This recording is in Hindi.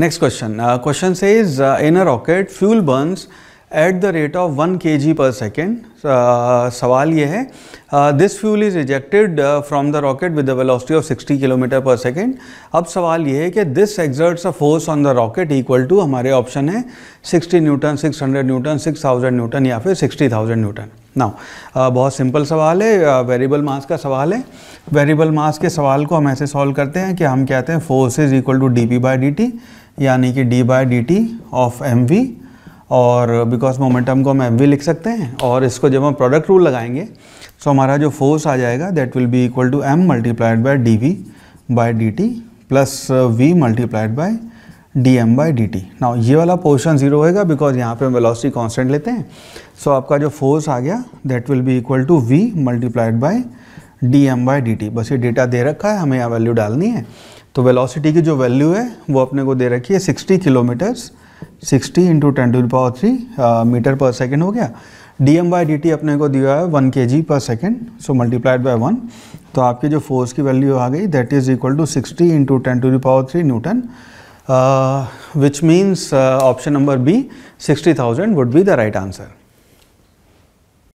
नेक्स्ट क्वेश्चन क्वेश्चन से is in rocket fuel rocket at the rate of one K G per second सवाल ये है this fuel is ejected from the rocket with the velocity of 60 kilometre per second अब सवाल ये है कि this exerts a force on the rocket equal to हमारे ऑप्शन है 60 न्यूटन 600 न्यूटन 6000 न्यूटन या फिर 60,000 न्यूटन ना uh, बहुत सिंपल सवाल है वेरिएबल uh, मास का सवाल है वेरिएबल मास के सवाल को हम ऐसे सॉल्व करते हैं कि हम कहते हैं force is equal to d p by d t यानी कि d by d t of m v और बिकॉज मोमेंटम को हम एम वी लिख सकते हैं और इसको जब हम प्रोडक्ट रूल लगाएंगे तो हमारा जो फोर्स आ जाएगा that will be equal to m multiplied by d v by d t plus v multiplied by d m by d t now ये वाला पोर्शन जीरो होएगा बिकॉज यहाँ पे हम वेलोसिटी कांस्टेंट लेते हैं सो so, आपका जो फोर्स आ गया that will be equal to v multiplied by d m by d t बस ये डेटा दे रखा है हमें यहाँ वैल्यू डालनी है तो वेलोसिटी की जो वैल्यू है वो अपने को दे रखी है sixty kilometres sixty into ten to power three metre per second हो गया d m by d t अपने को दिया है one K G per second so multiplied by one तो आपकी जो फोर्स की वैल्यू आ गई that is equal to sixty into ten to power three newton Uh, which means uh, option number B 60,000 would be the right answer.